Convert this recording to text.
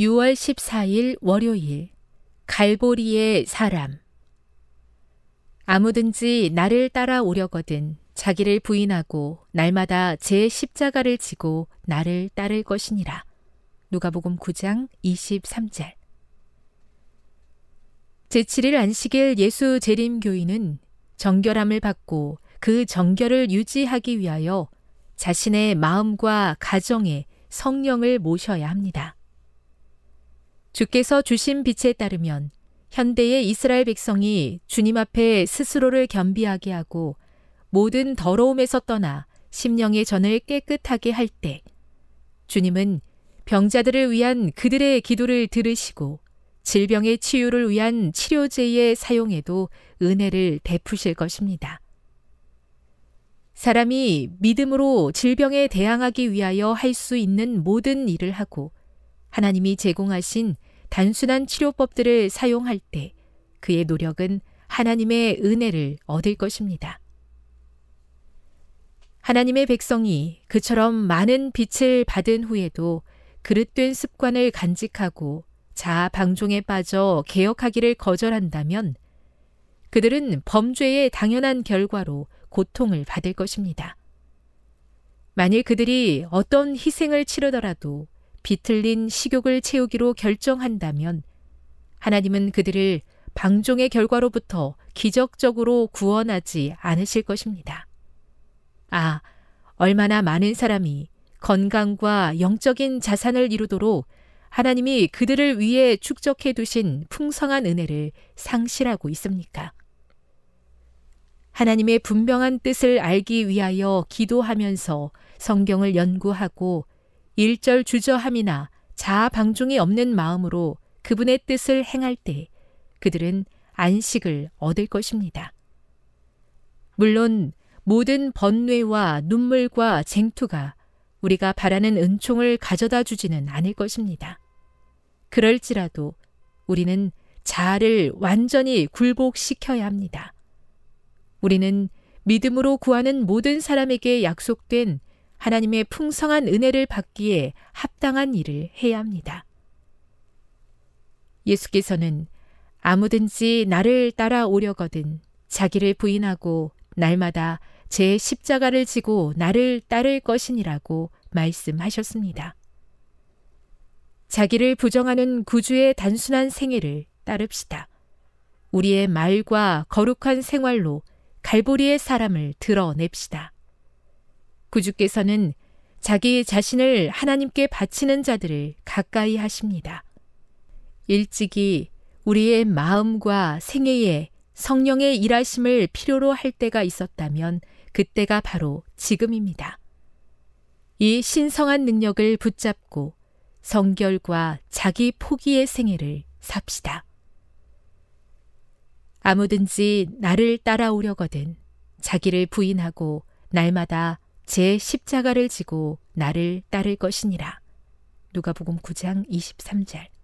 6월 14일 월요일 갈보리의 사람 아무든지 나를 따라오려거든 자기를 부인하고 날마다 제 십자가를 지고 나를 따를 것이니라. 누가복음 9장 23절 제7일 안식일 예수 재림 교인은 정결함을 받고 그 정결을 유지하기 위하여 자신의 마음과 가정에 성령을 모셔야 합니다. 주께서 주신 빛에 따르면 현대의 이스라엘 백성이 주님 앞에 스스로를 겸비하게 하고 모든 더러움에서 떠나 심령의 전을 깨끗하게 할 때 주님은 병자들을 위한 그들의 기도를 들으시고 질병의 치유를 위한 치료제의 사용에도 은혜를 베푸실 것입니다. 사람이 믿음으로 질병에 대항하기 위하여 할 수 있는 모든 일을 하고 하나님이 제공하신 단순한 치료법들을 사용할 때 그의 노력은 하나님의 은혜를 얻을 것입니다. 하나님의 백성이 그처럼 많은 빛을 받은 후에도 그릇된 습관을 간직하고 자아 방종에 빠져 개혁하기를 거절한다면 그들은 범죄의 당연한 결과로 고통을 받을 것입니다. 만일 그들이 어떤 희생을 치르더라도 비틀린 식욕을 채우기로 결정한다면 하나님은 그들을 방종의 결과로부터 기적적으로 구원하지 않으실 것입니다. 아, 얼마나 많은 사람이 건강과 영적인 자산을 이루도록 하나님이 그들을 위해 축적해 두신 풍성한 은혜를 상실하고 있습니까? 하나님의 분명한 뜻을 알기 위하여 기도하면서 성경을 연구하고 일절 주저함이나 자아 방종이 없는 마음으로 그분의 뜻을 행할 때 그들은 안식을 얻을 것입니다. 물론 모든 번뇌와 눈물과 쟁투가 우리가 바라는 은총을 가져다 주지는 않을 것입니다. 그럴지라도 우리는 자아를 완전히 굴복시켜야 합니다. 우리는 믿음으로 구하는 모든 사람에게 약속된 하나님의 풍성한 은혜를 받기에 합당한 일을 해야 합니다. 예수께서는 아무든지 나를 따라오려거든 자기를 부인하고 날마다 제 십자가를 지고 나를 따를 것이니라고 말씀하셨습니다. 자기를 부정하는 구주의 단순한 생애를 따릅시다. 우리의 말과 거룩한 생활로 갈보리의 사람을 드러냅시다. 구주께서는 자기 자신을 하나님께 바치는 자들을 가까이 하십니다. 일찍이 우리의 마음과 생애에 성령의 일하심을 필요로 할 때가 있었다면 그때가 바로 지금입니다. 이 신성한 능력을 붙잡고 성결과 자기 포기의 생애를 삽시다. 아무든지 나를 따라오려거든 자기를 부인하고 날마다 제 십자가를 지고 나를 따를 것이니라. 누가복음 9장 23절.